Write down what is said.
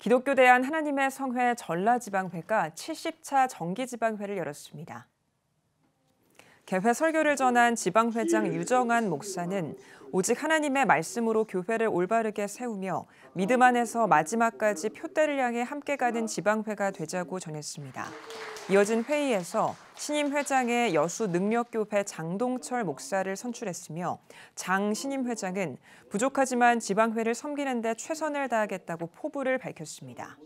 기독교 대한 하나님의 성회 전라지방회가 70차 정기지방회를 열었습니다. 개회 설교를 전한 지방회장 유정한 목사는 오직 하나님의 말씀으로 교회를 올바르게 세우며 믿음 안에서 마지막까지 표대를 향해 함께 가는 지방회가 되자고 전했습니다. 이어진 회의에서 신임 회장의 여수 능력교회 장동철 목사를 선출했으며 장 신임 회장은 부족하지만 지방회를 섬기는 데 최선을 다하겠다고 포부를 밝혔습니다.